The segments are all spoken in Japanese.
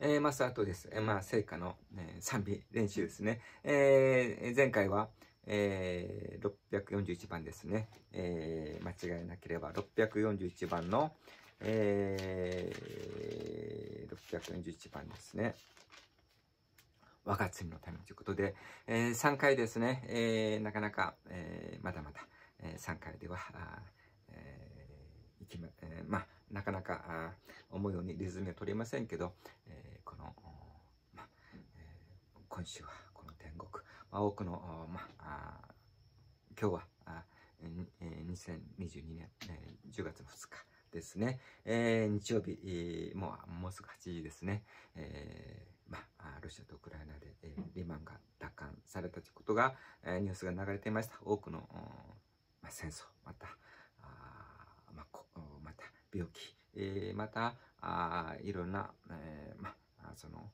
えー、まずあです、えー、まあ、聖火の、えー、賛美練習ですね。えー、前回は、えー、641番ですね、えー、間違いなければ641番の、えー、641番ですね。我が罪のためということで、えー、3回ですね、えー、なかなか、えー、まだまだ、えー、3回では、あえーいきまえー、まあなかなか思うようにリズムが取れませんけど、えー、この、まあえー、今週はこの天国、まあ、多くの、まあ、今日はあ、え2022年、え10月2日ですね、えー、日曜日、えー、もうもうすぐ8時ですね、えーまあ、ロシアとウクライナで、えー、リマンが奪還されたということが、えー、ニュースが流れていました多くの、まあ、戦争また病気、えー、またあいろんな、えー、まあその、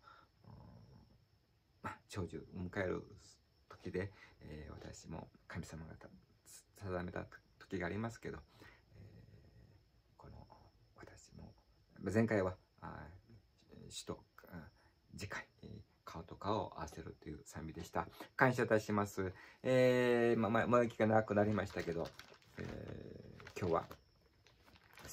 まあ、長寿を迎える時で、えー、私も神様が定めた時がありますけど、えー、この私も前回はあ死と次回、顔と顔を合わせるという賛美でした。感謝いたします。えー、まあ、前、ま、きがなくなりましたけど、えー、今日は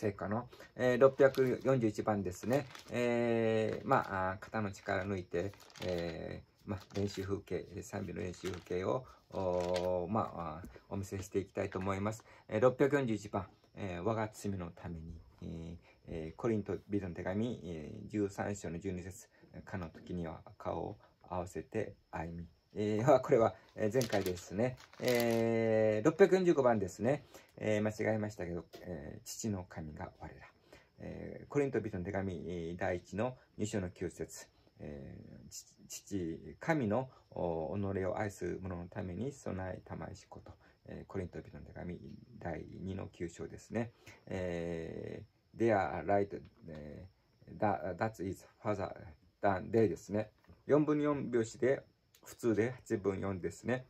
成果の、えー、641番ですね、えー、まあ、肩の力抜いて、えー、まあ、練習風景、賛美の練習風景を、おまあ、お見せしていきたいと思います。えー、641番、えー、我が罪のために、えーえコリント・ビルの手紙、えー、13章の12節、かの時には顔を合わせて歩み。えー、これは前回ですね、えー、645番ですね、えー、間違えましたけど、えー、父の神が我ら、えー、コリント人の手紙第1の2章の9節、えー、父神の己を愛する者のために備えたまいしこと、えー、コリント人の手紙第2の9章ですね、えー、They are right、えー、that, that is further than they ですね4分4拍子で普通で8分4ですね。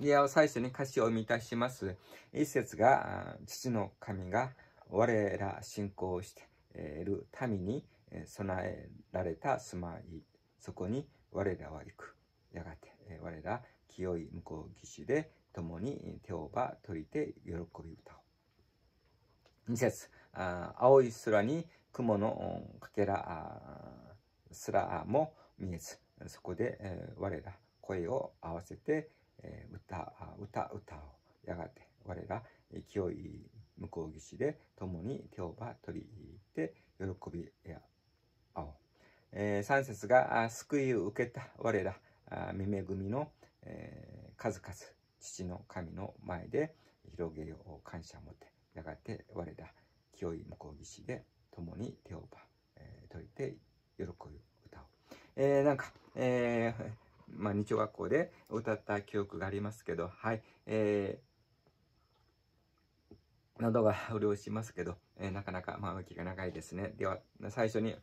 で、最初に歌詞を見たします。一節が、父の神が我ら信仰している民に備えられた住まい。そこに我らは行く。やがて我ら清い向こう岸で共に手をば取りて喜び歌おう。二節青い空に雲のかけらすらも見えずそこで、えー、我ら声を合わせて、えー、歌、歌、歌をやがて我ら勢い向こう岸で共に手をば取り入って喜びや青。えー、三節が救いを受けた我ら耳恵みの、えー、数々父の神の前で広げよう感謝を持ってやがて我ら清い向こう岸で共に手をば、えー、解いて喜び歌う、えー、なんかえー、まあ、日曜学校で歌った記憶がありますけど、はい、えー、喉が潤しますけど、えー、なかなか、まあ、気が長いですね。では、最初に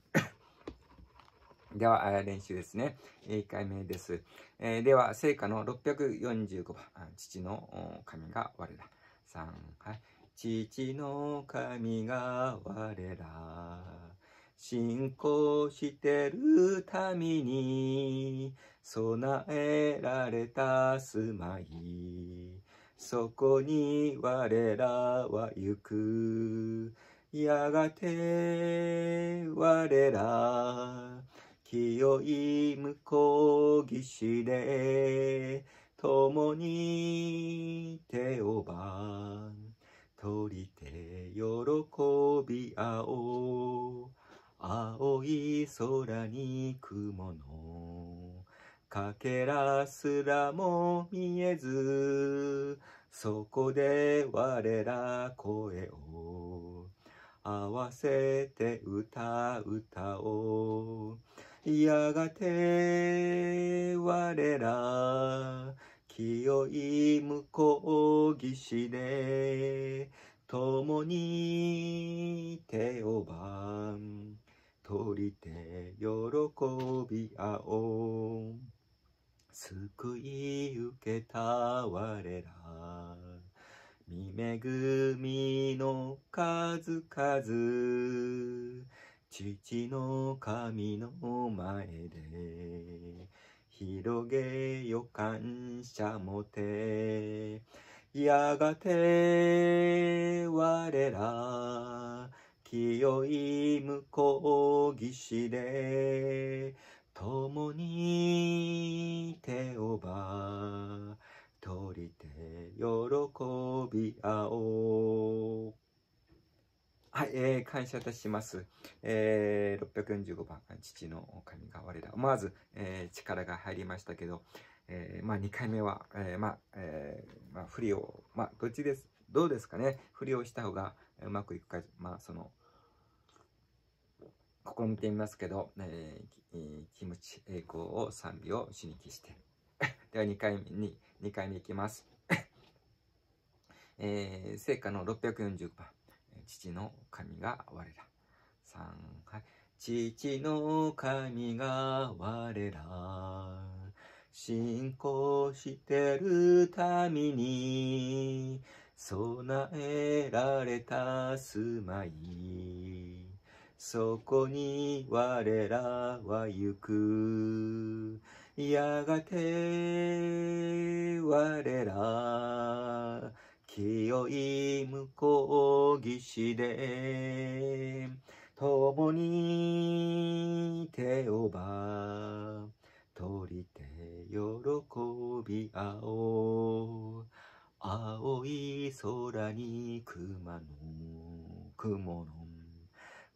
では、練習ですね。1回目です。えー、では、聖歌の645番。父の神が我ら。3、はい。父の神が我ら。信仰してる民に備えられた住まいそこに我らは行くやがて我ら清い向こう岸で共に手をば取りて喜び合おう青い空に雲のかけらすらも見えずそこで我ら声を合わせて歌歌おうやがて我ら清い向こう岸で共に手をばん取りて喜び合おう救い受けた我ら見恵みの数々父の神の前で広げよ感謝もてやがて我ら清い向こう岸で共に手をば取りて喜び合おうはい、えー、感謝いたします。えー、645番、父の神が我ら。思わず、えー、力が入りましたけど、えー、まあ、2回目は、えー、まあ、えー、まあ、不りを、まあ、どっちです、どうですかね、不りをした方がうまくいくか、まあ、その、ここ見てみますけど、えー、えー、キムチ栄光を賛美をしに帰して。では2回目に、2回目いきます。えー、聖歌の640番。父の神が我ら。三、回。父の神が我ら。信仰してる民に備えられた住まい。そこに我らは行く。やがて我ら、清い向こう岸で、共に手をば、取りて喜び合おう。青い空に熊の、雲の、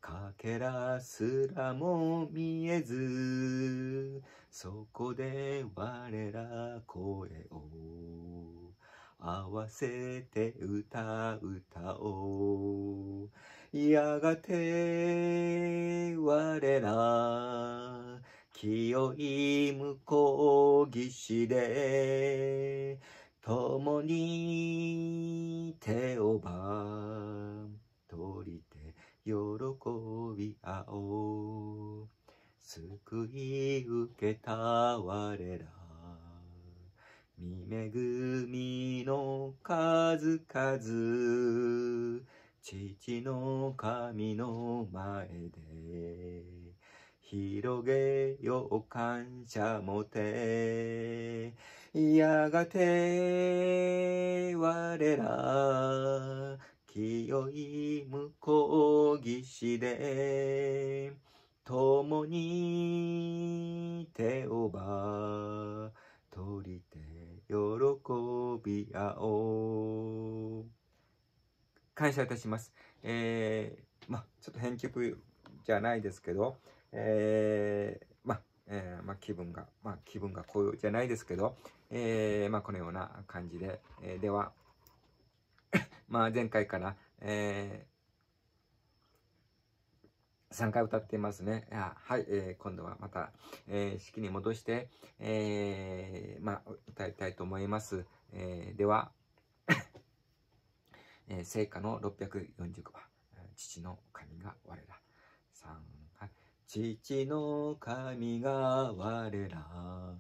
かけらすらも見えずそこで我ら声を合わせて歌う歌おうやがて我ら清い向こう岸で共に手をば取り喜び合おう救い受けた我ら見恵みの数々父の神の前で広げよう感謝もてやがて我ら清い向こう岸で共に手をば取りて喜び合おう感謝いたしますえー、まあちょっと編曲じゃないですけどえー、まあ、えー、ま気分がまあ気分がこうじゃないですけどえー、まあこのような感じで、えではまあ、前回から、えー、3回歌っていますね。はい、えー、今度はまた、えー、式に戻して、えー、まあ、歌いたいと思います。えー、では、えー、聖歌の640番。父の神が我ら。父の神が我ら。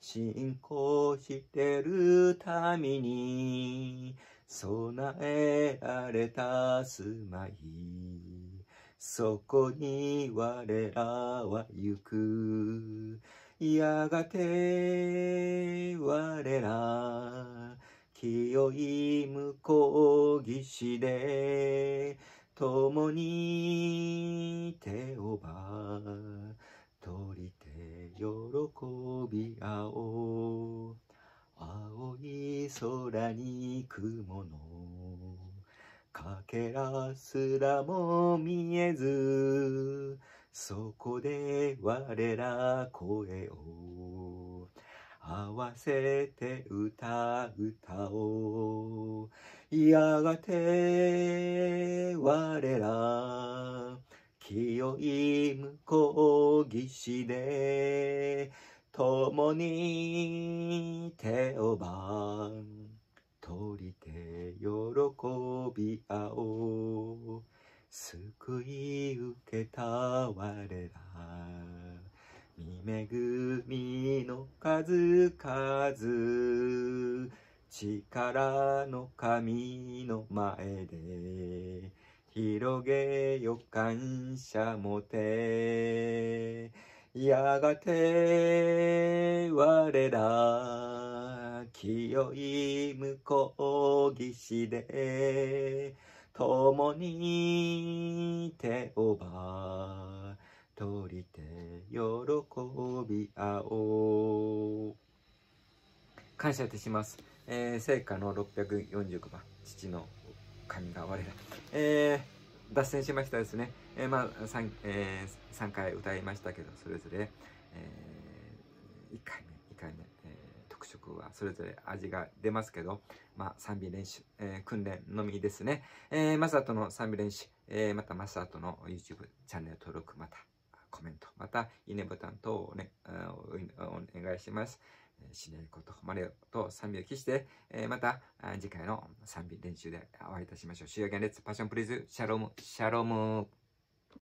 信仰してるために備えられた住まいそこに我らは行くやがて我ら清い向こう岸で共に手をば取り手喜び合おう青い空に雲のかけらすらも見えずそこで我ら声を合わせて歌歌おうやがて我ら清い向こう岸で共に手をば取りて喜び合おう救い受けた我ら見恵みの数々力の神の前で広げよ感謝もてやがて我ら清い向こう岸で共に手をば取りて喜び合おう感謝いたします、えー、聖火の649番父の神が我ら、えー脱線しましたですね。えー、まあ、3、えー、3回歌いましたけど、それぞれ、えー、1回目、2回目、え特色はそれぞれ味が出ますけど、まあ、賛美練習、え訓練のみですね。えマサトの賛美練習、えまたマサトの YouTube チャンネル登録、またコメント、またいいねボタン等をね、お願いします。死ねることマリオと賛美を期して、えまた次回の賛美練習でお会いいたしましょう。See y パッションプリ l シャロム、シャロム。